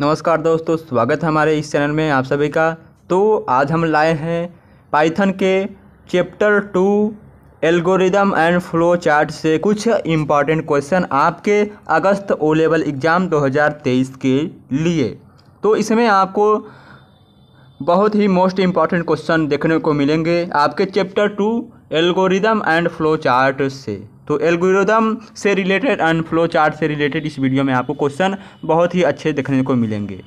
नमस्कार दोस्तों स्वागत है हमारे इस चैनल में आप सभी का तो आज हम लाए हैं पाइथन के chapter two algorithm and flow chart से कुछ इम्पॉर्टेंट क्वेश्चन आपके अगस्त ओ लेवल एग्ज़ाम 2023 के लिए तो इसमें आपको बहुत ही मोस्ट इम्पॉर्टेंट क्वेश्चन देखने को मिलेंगे आपके chapter two algorithm and flow chart से तो एल्गोरिदम से रिलेटेड एंड फ्लो चार्ट से रिलेटेड इस वीडियो में आपको क्वेश्चन बहुत ही अच्छे देखने को मिलेंगे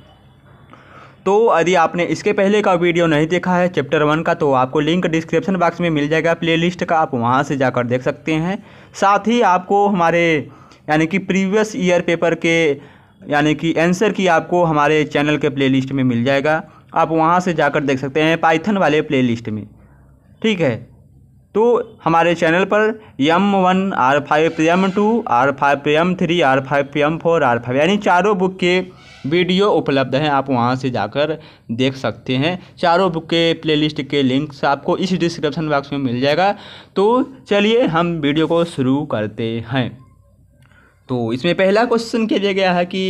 तो यदि आपने इसके पहले का वीडियो नहीं देखा है चैप्टर वन का तो आपको लिंक डिस्क्रिप्शन बॉक्स में मिल जाएगा प्लेलिस्ट का आप वहाँ से जाकर देख सकते हैं साथ ही आपको हमारे यानी कि प्रीवियस ईयर पेपर के यानी कि आंसर की आपको हमारे चैनल के प्लेलिस्ट में मिल जाएगा आप वहाँ से जाकर देख सकते हैं पाइथन वाले प्लेलिस्ट में ठीक है तो हमारे चैनल पर M one R five M two R five M three R five M four R five यानी चारों बुक के वीडियो उपलब्ध हैं आप वहां से जाकर देख सकते हैं चारों बुक के प्लेलिस्ट के लिंक्स आपको इस डिस्क्रिप्शन बॉक्स में मिल जाएगा तो चलिए हम वीडियो को शुरू करते हैं तो इसमें पहला क्वेश्चन किया दिया गया है कि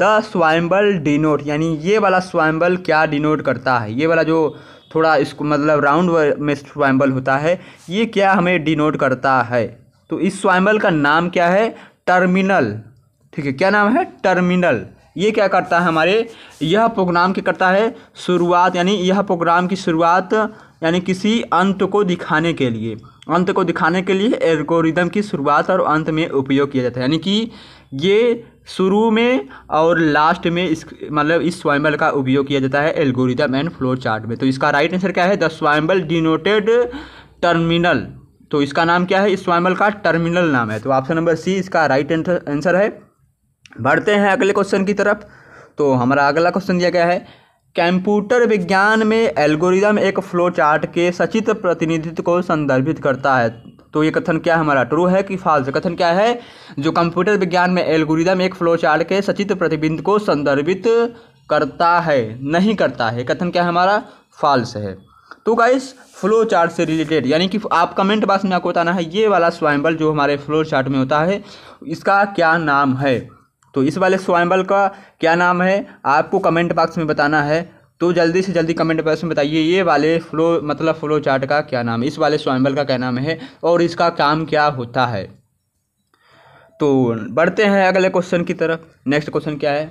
द स्वाइम्बल डिनोट यानी ये वाला स्वाइम्बल क्या डिनोट करता है ये वाला जो थोड़ा इसको मतलब राउंड में स्वाइम्बल होता है ये क्या हमें डिनोट करता है तो इस स्वाइम्बल का नाम क्या है टर्मिनल ठीक है क्या नाम है टर्मिनल ये क्या करता है हमारे यह प्रोग्राम क्या करता है शुरुआत यानी यह प्रोग्राम की शुरुआत यानी किसी अंत को दिखाने के लिए अंत को दिखाने के लिए एल्गोरिदम की शुरुआत और अंत में उपयोग किया जाता है यानी कि ये शुरू में और लास्ट में इस मतलब इस स्वाइम्बल का उपयोग किया जाता है एल्गोरिदम एंड फ्लो चार्ट में तो इसका राइट आंसर क्या है द स्वाइम्बल डिनोटेड टर्मिनल तो इसका नाम क्या है इस स्वाइम्बल का टर्मिनल नाम है तो ऑप्शन नंबर सी इसका राइट आंसर है बढ़ते हैं अगले क्वेश्चन की तरफ तो हमारा अगला क्वेश्चन दिया गया है कंप्यूटर विज्ञान में एल्गोरिदम एक फ्लो चार्ट के सचित्र प्रतिनिधित्व को संदर्भित करता है तो ये कथन क्या है हमारा ट्रू है कि फाल्स कथन क्या है जो कंप्यूटर विज्ञान में एल्गोरिदम एक फ्लो चार्ट के सचित्र प्रतिबिंब को संदर्भित करता है नहीं करता है कथन क्या है हमारा फाल्स है तो गाइस फ्लो चार्ट से रिलेटेड यानी कि आप कमेंट बॉक्स में आपको बताना है ये वाला स्वयंबल जो हमारे फ्लो चार्ट में होता है इसका क्या नाम है तो इस वाले स्वयंबल का क्या नाम है आपको कमेंट बॉक्स में बताना है तो जल्दी से जल्दी कमेंट बॉक्स में बताइए ये वाले फ्लो मतलब फ्लो चार्ट का क्या नाम है इस वाले स्वयंबल का क्या नाम है और इसका काम क्या होता है तो बढ़ते हैं अगले क्वेश्चन की तरफ नेक्स्ट क्वेश्चन क्या है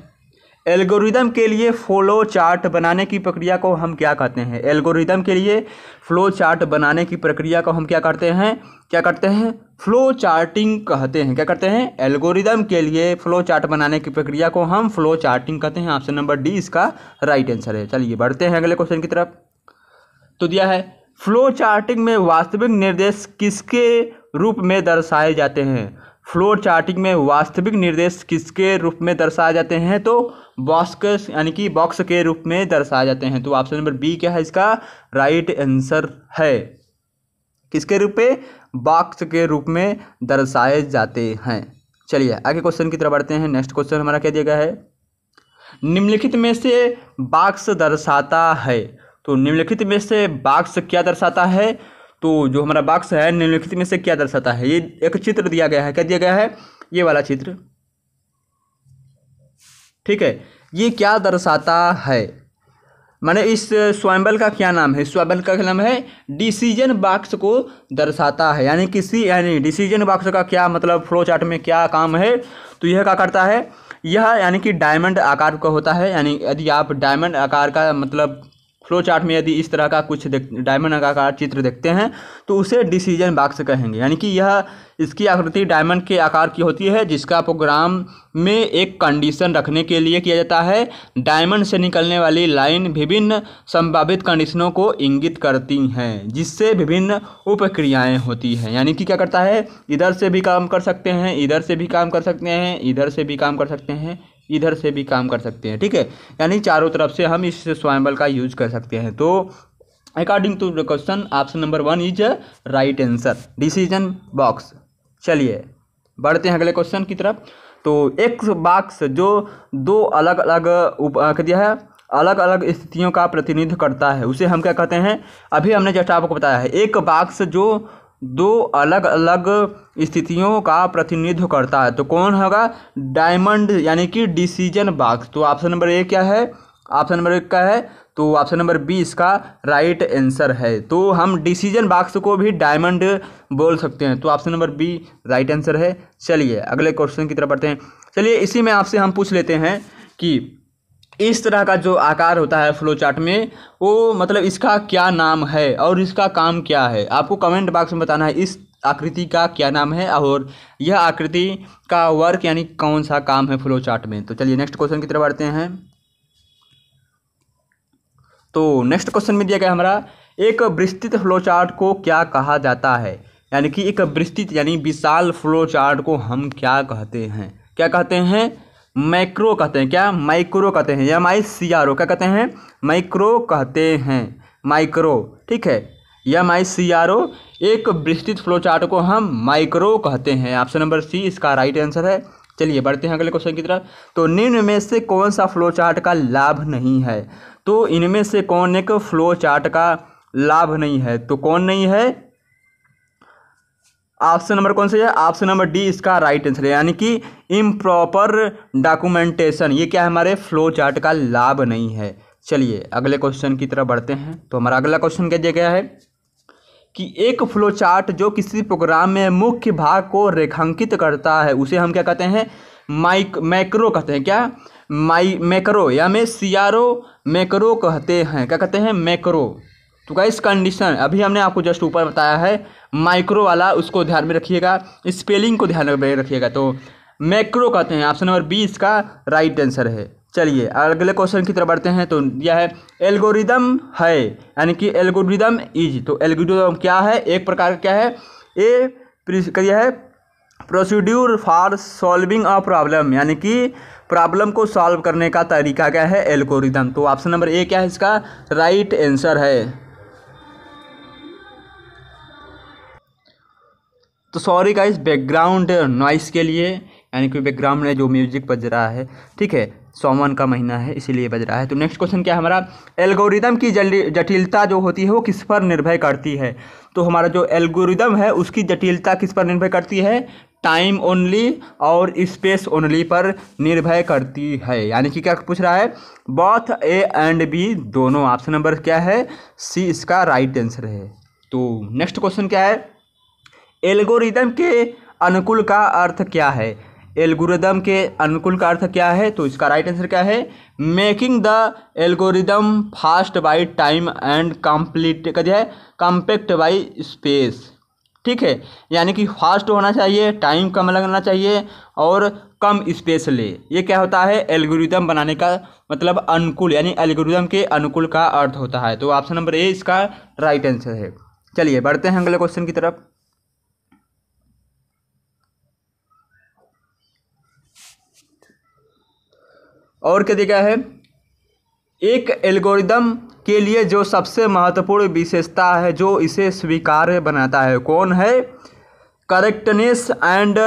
एल्गोरिदम के लिए फ्लो चार्ट बनाने की प्रक्रिया को हम क्या कहते हैं एल्गोरिदम के लिए फ्लो चार्ट बनाने की प्रक्रिया को हम क्या करते हैं क्या करते हैं फ्लो चार्टिंग कहते हैं क्या करते हैं एल्गोरिदम के लिए फ्लो चार्ट बनाने की प्रक्रिया को हम फ्लो चार्टिंग कहते हैं ऑप्शन नंबर डी इसका राइट आंसर है चलिए बढ़ते हैं अगले क्वेश्चन की तरफ तो दिया है फ्लो चार्टिंग में वास्तविक निर्देश किसके रूप में दर्शाए जाते हैं फ्लोर चार्टिंग में वास्तविक निर्देश किसके रूप में दर्शाए जाते हैं तो बॉक्स यानी कि बॉक्स के रूप में दर्शाए जाते हैं तो ऑप्शन नंबर बी क्या है इसका राइट आंसर है किसके रूप में बॉक्स के रूप में दर्शाए जाते हैं चलिए आगे क्वेश्चन की तरफ बढ़ते हैं नेक्स्ट क्वेश्चन हमारा क्या दिया गया है निम्नलिखित में से बाक्स दर्शाता है तो निम्नलिखित में से बाक्स क्या दर्शाता है तो जो हमारा बाक्स है निम्नलिखित में से क्या दर्शाता है ये एक चित्र दिया गया है क्या दिया गया है ये वाला चित्र ठीक है ये क्या दर्शाता है माने इस स्वयंबल का क्या नाम है स्वयंबल का क्या नाम है डिसीजन बॉक्स को दर्शाता है यानी किसी यानी डिसीजन बॉक्स का क्या मतलब फ्लो चार्ट में क्या काम है तो यह क्या करता है यह यानी कि डायमंड आकार का होता है यानी यदि आप डायमंड आकार का मतलब फ्लो चार्ट में यदि इस तरह का कुछ डायमंड आकार चित्र देखते हैं तो उसे डिसीजन बाक्स कहेंगे यानी कि यह इसकी आकृति डायमंड के आकार की होती है जिसका प्रोग्राम में एक कंडीशन रखने के लिए किया जाता है डायमंड से निकलने वाली लाइन विभिन्न संभावित कंडीशनों को इंगित करती हैं जिससे विभिन्न उपक्रियाएं होती हैं यानी कि क्या करता है इधर से भी काम कर सकते हैं इधर से भी काम कर सकते हैं इधर से भी काम कर सकते हैं इधर से भी काम कर सकते हैं ठीक है यानी चारों तरफ से हम इस स्वयंबल का यूज कर सकते हैं तो according to the question option number one is right answer decision box चलिए बढ़ते हैं अगले क्वेश्चन की तरफ तो एक बॉक्स जो दो अलग अलग उप दिया है अलग अलग स्थितियों का प्रतिनिधित्व करता है उसे हम क्या कहते हैं अभी हमने जस्ट आपको बताया है एक बाक्स जो दो अलग अलग स्थितियों का प्रतिनिधित्व करता है तो कौन होगा डायमंड यानी कि डिसीजन बाग तो ऑप्शन नंबर ए क्या है ऑप्शन नंबर एक का है तो ऑप्शन नंबर बी इसका राइट आंसर है तो हम डिसीजन बाक्स को भी डायमंड बोल सकते हैं तो option number B right answer है चलिए अगले क्वेश्चन की तरफ बढ़ते हैं चलिए इसी में आपसे हम पूछ लेते हैं कि इस तरह का जो आकार होता है फ्लो चार्ट में वो मतलब इसका क्या नाम है और इसका काम क्या है आपको कमेंट बॉक्स में बताना है इस आकृति का क्या नाम है और यह आकृति का वर्क यानी कौन सा काम है फ्लो चार्ट में तो चलिए नेक्स्ट क्वेश्चन की तरफ बढ़ते हैं तो नेक्स्ट क्वेश्चन में दिया गया हमारा एक विस्तृत फ्लो चार्ट को क्या कहा जाता है यानी कि एक विस्तृत यानी विशाल फ्लो चार्ट को हम क्या कहते हैं क्या कहते हैं माइक्रो कहते हैं क्या माइक्रो कहते हैं एम आई सी आर ओ क्या कहते हैं माइक्रो कहते हैं माइक्रो ठीक है एम आई सी आर ओ एक विस्तृत फ्लो चार्ट को हम माइक्रो कहते हैं ऑप्शन नंबर सी इसका राइट आंसर है चलिए बढ़ते हैं अगले क्वेश्चन की तरफ तो निम्न में से कौन सा फ्लो चार्ट का लाभ नहीं है तो इनमें से कौन एक फ्लो चार्ट का लाभ नहीं है तो कौन नहीं है ऑप्शन नंबर कौन सा है ऑप्शन नंबर डी इसका राइट आंसर है यानी कि इम्प्रॉपर डॉक्यूमेंटेशन ये क्या है हमारे फ्लो चार्ट का लाभ नहीं है चलिए अगले क्वेश्चन की तरफ बढ़ते हैं तो हमारा अगला क्वेश्चन क्या दिया गया है कि एक फ्लो चार्ट जो किसी प्रोग्राम में मुख्य भाग को रेखांकित करता है उसे हम क्या कहते हैं माइक मैक्रो कहते हैं क्या माइ मैक्रो या में सी मैक्रो कहते हैं क्या कहते हैं मैक्रो तो गाइस कंडीशन अभी हमने आपको जस्ट ऊपर बताया है माइक्रो वाला उसको ध्यान में रखिएगा स्पेलिंग को ध्यान में रखिएगा तो मैक्रो कहते हैं ऑप्शन नंबर बी इसका राइट आंसर है चलिए अगले क्वेश्चन की तरफ बढ़ते हैं तो यह है एल्गोरिदम है यानी कि एल्गोरिदम इज तो एल्गोरिदम क्या है एक प्रकार का क्या है ए क्या है procedure for solving a problem यानी कि प्रॉब्लम को सॉल्व करने का तरीका क्या है एल्गोरिदम तो ऑप्शन नंबर ए क्या है इसका राइट आंसर है तो सॉरी का इस बैकग्राउंड नॉइस के लिए यानी कि बैकग्राउंड में जो म्यूजिक बज रहा है ठीक है सोमन का महीना है इसीलिए बज रहा है तो नेक्स्ट क्वेश्चन क्या है हमारा एल्गोरिदम की जटिलता जो होती है वो किस पर निर्भर करती है तो हमारा जो एल्गोरिदम है उसकी जटिलता किस पर निर्भर करती है टाइम ओनली और स्पेस ओनली पर निर्भर करती है यानी कि क्या पूछ रहा है बॉथ ए एंड बी दोनों ऑप्शन नंबर क्या है सी इसका राइट आंसर है तो नेक्स्ट क्वेश्चन क्या है एल्गोरिदम के अनुकूल का अर्थ क्या है एल्गोरिदम के अनुकूल का अर्थ क्या है तो इसका राइट आंसर क्या है making the algorithm fast by time and complete क्या है कंपेक्ट बाई स्पेस ठीक है यानी कि फास्ट होना चाहिए टाइम कम लगना चाहिए और कम स्पेस ले ये क्या होता है एल्गोरिदम बनाने का मतलब अनुकूल यानी एल्गोरिदम के अनुकूल का अर्थ होता है तो ऑप्शन नंबर ए इसका राइट आंसर है चलिए बढ़ते हैं अगले क्वेश्चन की तरफ और क्या दिया है एक एल्गोरिदम के लिए जो सबसे महत्वपूर्ण विशेषता है जो इसे स्वीकार्य बनाता है कौन है करेक्टनेस एंड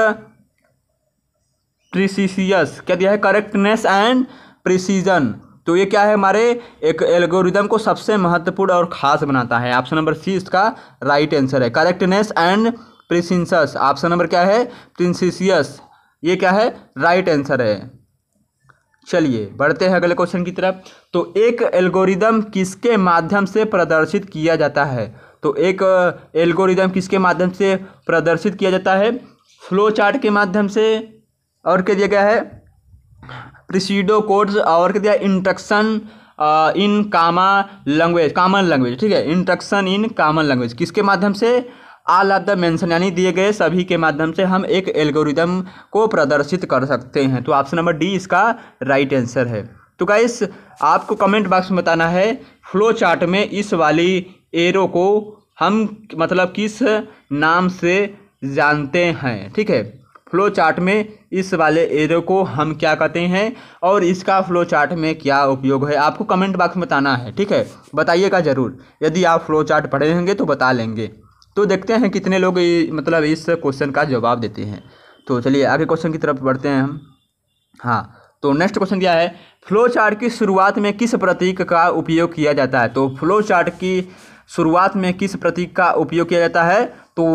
प्रिसीसियस क्या दिया है करेक्टनेस एंड प्रिसीजन तो ये क्या है हमारे एक एल्गोरिदम को सबसे महत्वपूर्ण और खास बनाता है ऑप्शन नंबर सी इसका राइट आंसर है correctness and precision option number क्या है प्रिंसिसियस ये क्या है राइट आंसर है चलिए बढ़ते हैं अगले क्वेश्चन की तरफ तो एक एल्गोरिदम किसके माध्यम से प्रदर्शित किया जाता है तो एक एल्गोरिदम किसके माध्यम से प्रदर्शित किया जाता है फ्लो चार्ट के माध्यम से और क्या दिया गया है प्रिसीडो कोड्स और क्या दिया इंट्रक्शन इन कामा लैंग्वेज कामन लैंग्वेज ठीक है इंट्रक्शन इन कामन लैंग्वेज किसके माध्यम से आल ऑफ द मेंशन यानी दिए गए सभी के माध्यम से हम एक एल्गोरिदम को प्रदर्शित कर सकते हैं तो ऑप्शन नंबर डी इसका राइट आंसर है तो गाइस आपको कमेंट बॉक्स में बताना है फ्लो चार्ट में इस वाली एरो को हम मतलब किस नाम से जानते हैं ठीक है फ्लो चार्ट में इस वाले एरो को हम क्या कहते हैं और इसका फ्लो चार्ट में क्या उपयोग है आपको कमेंट बॉक्स में बताना है ठीक है बताइएगा ज़रूर यदि आप फ्लो चार्ट पढ़े होंगे तो बता लेंगे तो देखते हैं कितने लोग मतलब इस क्वेश्चन का जवाब देते हैं तो चलिए आगे क्वेश्चन की तरफ बढ़ते हैं हम हाँ तो नेक्स्ट क्वेश्चन क्या है फ्लो चार्ट की शुरुआत में किस प्रतीक का उपयोग किया जाता है तो फ्लो चार्ट की शुरुआत में किस प्रतीक का उपयोग किया जाता है तो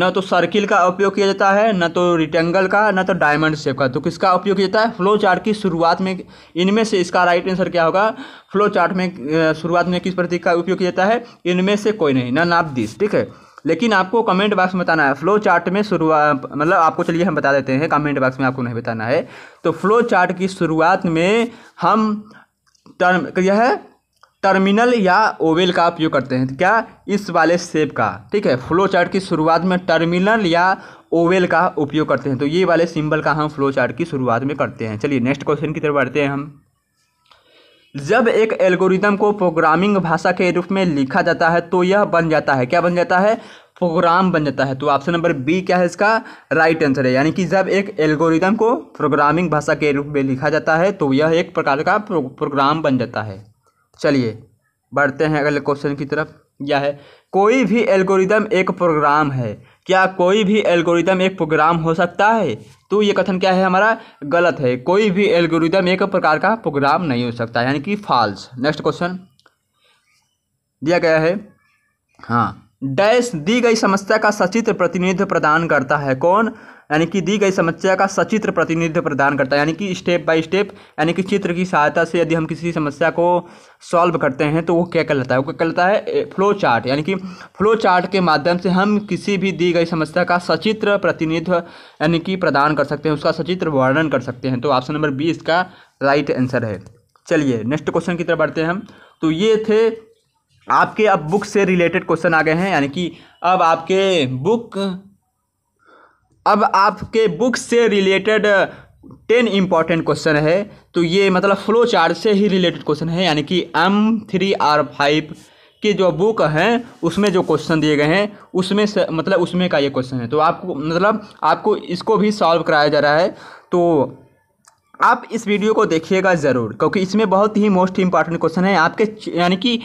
ना तो सर्किल का उपयोग किया जाता है ना तो रिटेंगल का ना तो डायमंड शेप का तो किसका उपयोग किया जाता है फ्लो चार्ट की शुरुआत में इनमें से इसका राइट आंसर क्या होगा फ्लो चार्ट में शुरुआत में किस प्रतीक का उपयोग किया जाता है इनमें से कोई नहीं ना नाप दिस ठीक है लेकिन आपको कमेंट बॉक्स में बताना है फ्लो चार्ट में शुरुआत मतलब आपको चलिए हम बता देते हैं कमेंट बॉक्स में आपको नहीं बताना है तो फ्लो चार्ट की शुरुआत में हम टर्म यह है टर्मिनल या ओवेल का उपयोग करते हैं तो क्या इस वाले शेप का ठीक है फ्लो चार्ट की शुरुआत में टर्मिनल या ओवेल का उपयोग करते हैं तो ये वाले सिंबल का हम फ्लो चार्ट की शुरुआत में करते हैं चलिए नेक्स्ट क्वेश्चन की तरफ बढ़ते हैं हम जब एक एल्गोरिदम को प्रोग्रामिंग भाषा के रूप में लिखा जाता है तो यह बन जाता है क्या बन जाता है प्रोग्राम बन जाता है तो ऑप्शन नंबर बी क्या है इसका राइट आंसर है यानी कि जब एक एल्गोरिदम को प्रोग्रामिंग भाषा के रूप में लिखा जाता है तो यह एक प्रकार का प्रोग्राम बन जाता है चलिए बढ़ते हैं अगले क्वेश्चन की तरफ यह है कोई भी एल्गोरिदम एक प्रोग्राम है क्या कोई भी एल्गोरिदम एक प्रोग्राम हो सकता है तो ये कथन क्या है हमारा गलत है कोई भी एल्गोरिदम एक प्रकार का प्रोग्राम नहीं हो सकता यानी कि फॉल्स नेक्स्ट क्वेश्चन दिया गया है हाँ डैश दी गई समस्या का सचित्र प्रतिनिधित्व प्रदान करता है कौन यानी कि दी गई समस्या का सचित्र प्रतिनिधित्व प्रदान करता है यानी कि स्टेप बाय स्टेप यानी कि चित्र की सहायता से यदि हम किसी समस्या को सॉल्व करते हैं तो वो क्या कहलाता है वो क्या कहलाता है फ्लो चार्ट यानी कि फ्लो चार्ट के माध्यम से हम किसी भी दी गई समस्या का सचित्र प्रतिनिधित्व यानी कि प्रदान कर सकते हैं उसका सचित्र वर्णन कर सकते हैं तो ऑप्शन नंबर बी इसका राइट आंसर है चलिए नेक्स्ट क्वेश्चन की तरफ बढ़ते हैं हम तो ये थे आपके अब बुक से रिलेटेड क्वेश्चन आ गए हैं यानी कि अब आपके बुक अब आपके बुक से रिलेटेड टेन इम्पॉर्टेंट क्वेश्चन है तो ये मतलब फ्लो चार्ट से ही रिलेटेड क्वेश्चन है यानी कि एम थ्री आर फाइव के जो बुक हैं उसमें जो क्वेश्चन दिए गए हैं उसमें से मतलब उसमें का ये क्वेश्चन है तो आपको मतलब आपको इसको भी सॉल्व कराया जा रहा है तो आप इस वीडियो को देखिएगा ज़रूर क्योंकि इसमें बहुत ही मोस्ट इम्पॉर्टेंट क्वेश्चन है आपके यानी कि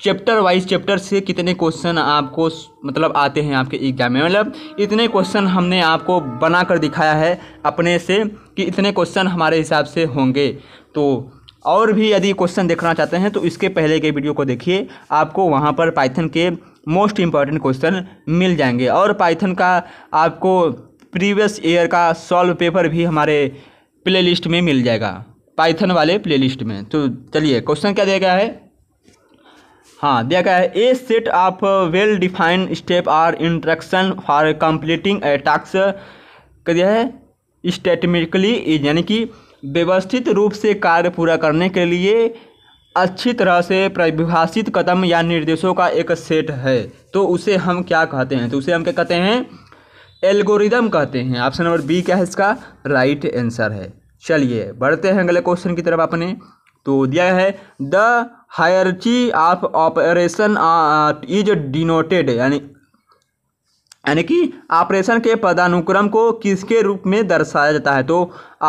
चैप्टर वाइज चैप्टर से कितने क्वेश्चन आपको मतलब आते हैं आपके एग्जाम में मतलब इतने क्वेश्चन हमने आपको बना कर दिखाया है अपने से कि इतने क्वेश्चन हमारे हिसाब से होंगे तो और भी यदि क्वेश्चन देखना चाहते हैं तो इसके पहले के वीडियो को देखिए आपको वहाँ पर पाइथन के मोस्ट इम्पॉर्टेंट क्वेश्चन मिल जाएंगे और पाइथन का आपको प्रीवियस ईयर का सॉल्व पेपर भी हमारे प्लेलिस्ट में मिल जाएगा पाइथन वाले प्लेलिस्ट में तो चलिए क्वेश्चन क्या दिया गया है हाँ दिया गया है a set of well defined step or instruction for completing a task कर दिया है स्टेटमिकली यानी कि व्यवस्थित रूप से कार्य पूरा करने के लिए अच्छी तरह से परिभाषित कदम या निर्देशों का एक सेट है तो उसे हम क्या कहते हैं तो उसे हम क्या कहते हैं एल्गोरिदम कहते हैं ऑप्शन नंबर बी क्या है इसका राइट आंसर है चलिए बढ़ते हैं अगले क्वेश्चन की तरफ अपने तो दिया है the hierarchy of operation is denoted यानी यानी कि ऑपरेशन के पदानुक्रम को किसके रूप में दर्शाया जाता है तो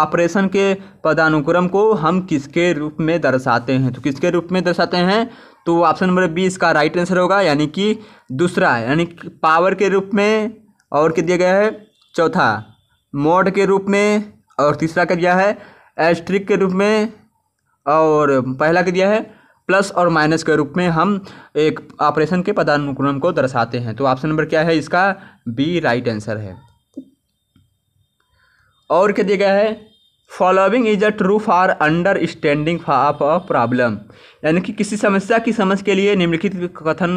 ऑपरेशन के पदानुक्रम को हम किसके रूप में दर्शाते हैं तो किसके रूप में दर्शाते हैं तो ऑप्शन नंबर बी इसका राइट आंसर होगा यानी कि दूसरा यानी पावर के रूप में और क्या दिया गया है चौथा मोड के रूप में और तीसरा क्या दिया है एस्ट्रिक के रूप में और पहला क्या दिया है प्लस और माइनस के रूप में हम एक ऑपरेशन के पदानुक्रम को दर्शाते हैं तो ऑप्शन नंबर क्या है इसका बी राइट आंसर है और क्या दिया गया है following is a true for understanding of a problem यानी कि किसी समस्या की समझ के लिए निम्नलिखित कथन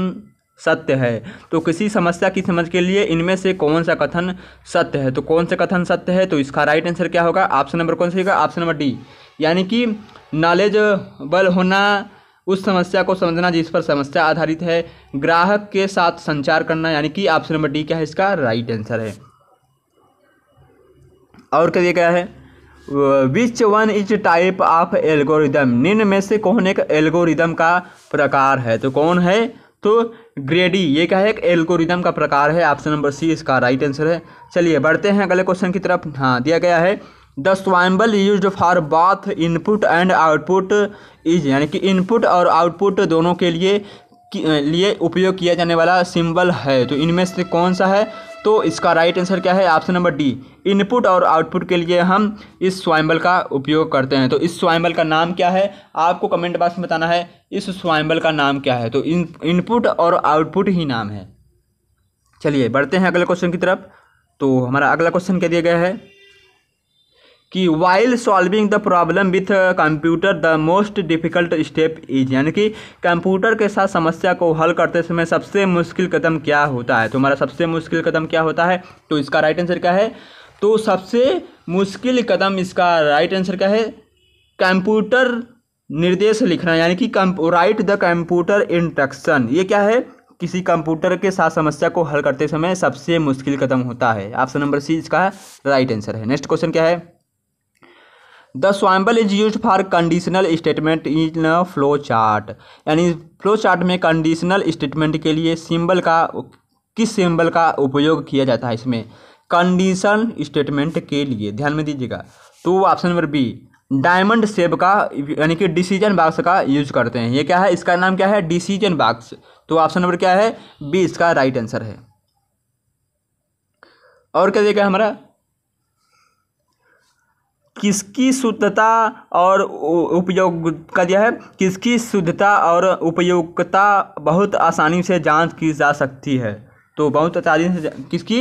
सत्य है तो किसी समस्या की समझ के लिए इनमें से कौन सा कथन सत्य है तो कौन सा कथन सत्य है तो इसका राइट आंसर क्या होगा ऑप्शन नंबर कौन सा होगा ऑप्शन नंबर डी यानी कि नॉलेजबल होना उस समस्या को समझना जिस पर समस्या आधारित है ग्राहक के साथ संचार करना यानी कि ऑप्शन नंबर डी क्या है इसका राइट आंसर है और क्या दिया गया है which one is type of algorithm निम्न में से कौन एक एल्गोरिदम का प्रकार है तो कौन है तो ग्रेडी ये क्या है एक एल्गोरिदम का प्रकार है ऑप्शन नंबर सी इसका राइट आंसर है चलिए बढ़ते हैं अगले क्वेश्चन की तरफ हाँ दिया गया है the symbol use for both input and output is यानी कि इनपुट और आउटपुट दोनों के लिए लिए उपयोग किया जाने वाला सिंबल है तो इनमें से कौन सा है तो इसका राइट आंसर क्या है ऑप्शन नंबर डी इनपुट और आउटपुट के लिए हम इस स्वाइम्बल का उपयोग करते हैं तो इस स्वाइम्बल का नाम क्या है आपको कमेंट बॉक्स में बताना है इस स्वाइम्बल का नाम क्या है तो इन इनपुट और आउटपुट ही नाम है चलिए बढ़ते हैं अगले क्वेश्चन की तरफ तो हमारा अगला क्वेश्चन क्या दिया गया है कि while solving the problem with computer the most difficult step is यानी कि कंप्यूटर के साथ समस्या को हल करते समय सबसे मुश्किल कदम क्या होता है तो हमारा सबसे मुश्किल कदम क्या होता है तो इसका राइट आंसर क्या है तो सबसे मुश्किल कदम इसका राइट आंसर क्या है कंप्यूटर निर्देश लिखना यानी कि राइट द कंप्यूटर इंट्रक्शन ये क्या है किसी कंप्यूटर के साथ समस्या को हल करते समय सबसे मुश्किल कदम होता है ऑप्शन नंबर सी इसका राइट आंसर है नेक्स्ट क्वेश्चन क्या है the symbol is use for conditional statement in flow chart यानी फ्लो चार्ट में कंडीशनल स्टेटमेंट के लिए सिंबल का किस सिंबल का उपयोग किया जाता है इसमें कंडीशन स्टेटमेंट के लिए ध्यान में दीजिएगा तो ऑप्शन नंबर बी डायमंड सेब का यानी कि डिसीजन बॉक्स का यूज करते हैं ये क्या है इसका नाम क्या है डिसीजन बाक्स तो ऑप्शन नंबर क्या है बी इसका राइट आंसर है और क्या देखा हमारा किसकी शुद्धता और उपयोग का जो है किसकी शुद्धता और उपयोगता बहुत आसानी से जांच की जा सकती है तो बहुत आसानी से किसकी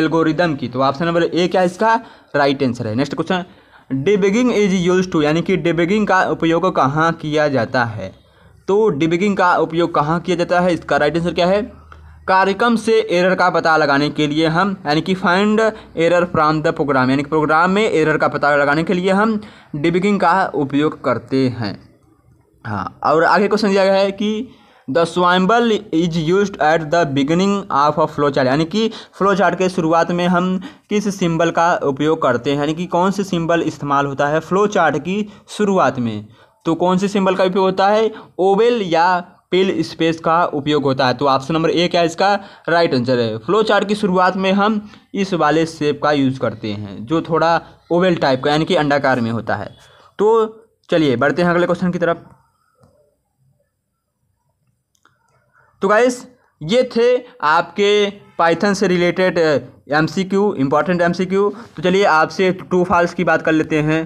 एल्गोरिदम की तो ऑप्शन नंबर ए क्या है इसका राइट आंसर है next question debugging is use to यानी कि डिबिगिंग का उपयोग कहाँ किया जाता है तो डिबिगिंग का उपयोग कहाँ किया जाता है इसका राइट आंसर क्या है कार्यक्रम से एरर का पता लगाने के लिए हम यानी कि find error from the program यानी कि प्रोग्राम में एरर का पता लगाने के लिए हम डिबिगिंग का उपयोग करते हैं हाँ और आगे क्वेश्चन दिया गया है कि the symbol is use at the beginning of a flow chart यानी कि फ्लो चार्ट के शुरुआत में हम किस सिंबल का उपयोग करते हैं यानी कि कौन से सिंबल इस्तेमाल होता है फ्लो चार्ट की शुरुआत में तो कौन से सिंबल का उपयोग होता है ओवेल या फिल स्पेस का उपयोग होता है तो ऑप्शन नंबर ए क्या इसका राइट आंसर है फ्लो चार्ट की शुरुआत में हम इस वाले शेप का यूज़ करते हैं जो थोड़ा ओवल टाइप का यानी कि अंडाकार में होता है तो चलिए बढ़ते हैं अगले क्वेश्चन की तरफ तो गाइस ये थे आपके पाइथन से related M C Q important M C Q तो चलिए आपसे ट्रू फॉल्स की बात कर लेते हैं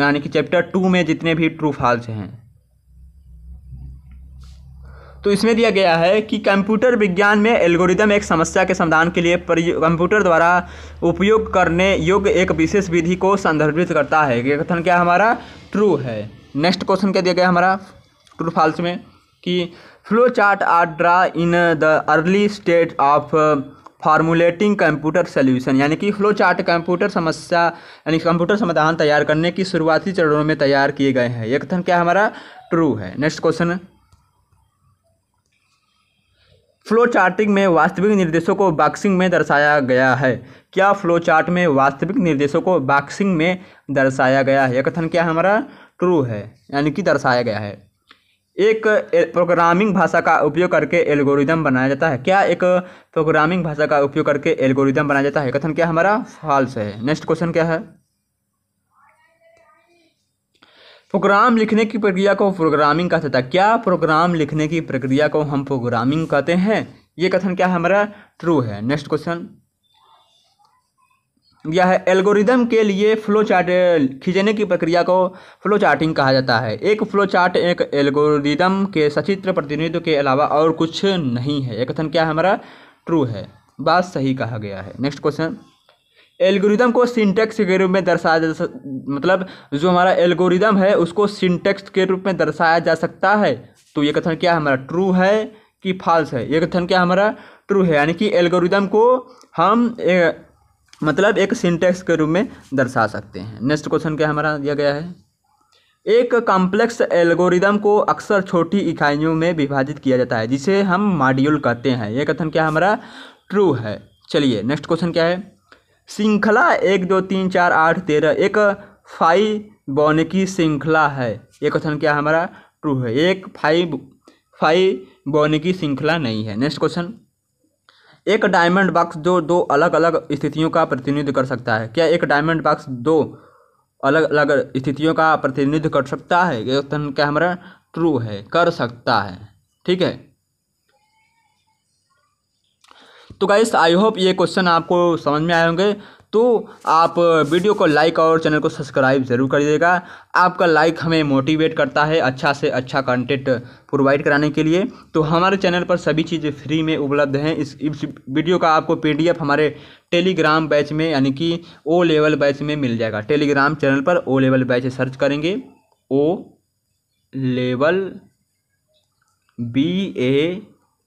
यानी कि चैप्टर टू में जितने भी ट्रू फॉल्स हैं तो इसमें दिया गया है कि कंप्यूटर विज्ञान में एल्गोरिदम एक समस्या के समाधान के लिए कंप्यूटर द्वारा उपयोग करने योग्य एक विशेष विधि को संदर्भित करता है ये कथन क्या हमारा ट्रू है नेक्स्ट क्वेश्चन क्या दिया गया हमारा ट्रू फॉल्स में कि flow chart are draw in the early state of formulating computer solution यानी कि फ्लो चार्ट कंप्यूटर समस्या यानी कंप्यूटर समाधान तैयार करने की शुरुआती चरणों में तैयार किए गए हैं ये कथन क्या हमारा ट्रू है नेक्स्ट क्वेश्चन फ्लो चार्टिंग में वास्तविक निर्देशों को बॉक्सिंग में दर्शाया गया है क्या फ्लो चार्ट में वास्तविक निर्देशों को बॉक्सिंग में दर्शाया गया है यह कथन क्या है हमारा ट्रू है यानी कि दर्शाया गया है एक प्रोग्रामिंग भाषा का उपयोग करके एल्गोरिदम बनाया जाता है क्या एक प्रोग्रामिंग भाषा का उपयोग करके एल्गोरिदम बनाया जाता है कथन क्या हमारा फॉल्स है नेक्स्ट क्वेश्चन क्या है प्रोग्राम लिखने की प्रक्रिया को प्रोग्रामिंग कहा जाता है क्या प्रोग्राम लिखने की प्रक्रिया को हम प्रोग्रामिंग कहते हैं ये कथन क्या है हमारा ट्रू है नेक्स्ट क्वेश्चन यह है एल्गोरिदम के लिए फ्लो चार्ट खींचने की प्रक्रिया को फ्लो चार्टिंग कहा जाता है एक फ्लो चार्ट एक एल्गोरिदम के सचित्र प्रतिनिधित्व के अलावा और कुछ नहीं है यह कथन क्या है हमारा ट्रू है बात सही कहा गया है नेक्स्ट क्वेश्चन एल्गोरिदम को सिंटेक्स के रूप में दर्शाया जा मतलब जो हमारा एल्गोरिदम है उसको सिंटेक्स के रूप में दर्शाया जा सकता है तो ये कथन क्या हमारा ट्रू है कि फाल्स है ये कथन क्या हमारा ट्रू है यानी कि एल्गोरिदम को हम ए, मतलब एक सिंटेक्स के रूप में दर्शा सकते हैं नेक्स्ट क्वेश्चन क्या हमारा दिया गया है एक कॉम्प्लेक्स एल्गोरिदम को अक्सर छोटी इकाइयों में विभाजित किया जाता है जिसे हम मॉड्यूल कहते हैं यह कथन क्या हमारा ट्रू है चलिए नेक्स्ट क्वेश्चन क्या है श्रृंखला एक दो तीन चार आठ तेरह एक फाइव बॉन की श्रृंखला है ये क्वेश्चन क्या हमारा ट्रू है एक फाइव फाइव बॉन की श्रृंखला नहीं है नेक्स्ट क्वेश्चन एक डायमंड बॉक्स जो दो अलग अलग स्थितियों का प्रतिनिधित्व कर सकता है क्या एक डायमंड बॉक्स दो अलग अलग स्थितियों का प्रतिनिधित्व कर सकता है ये क्वेश्चन क्या हमारा ट्रू है कर सकता है ठीक है तो गाइस आई होप ये क्वेश्चन आपको समझ में आए होंगे तो आप वीडियो को लाइक और चैनल को सब्सक्राइब ज़रूर करिएगा आपका लाइक हमें मोटिवेट करता है अच्छा से अच्छा कंटेंट प्रोवाइड कराने के लिए तो हमारे चैनल पर सभी चीज़ें फ्री में उपलब्ध हैं इस, इस वीडियो का आपको पीडीएफ हमारे टेलीग्राम बैच में यानी कि ओ लेवल बैच में मिल जाएगा टेलीग्राम चैनल पर ओ लेवल बैच सर्च करेंगे O level B A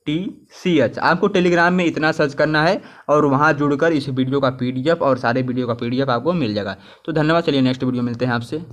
T C H आपको टेलीग्राम में इतना सर्च करना है और वहाँ जुड़कर इस वीडियो का पीडीएफ और सारे वीडियो का पीडीएफ आपको मिल जाएगा तो धन्यवाद चलिए नेक्स्ट वीडियो मिलते हैं आपसे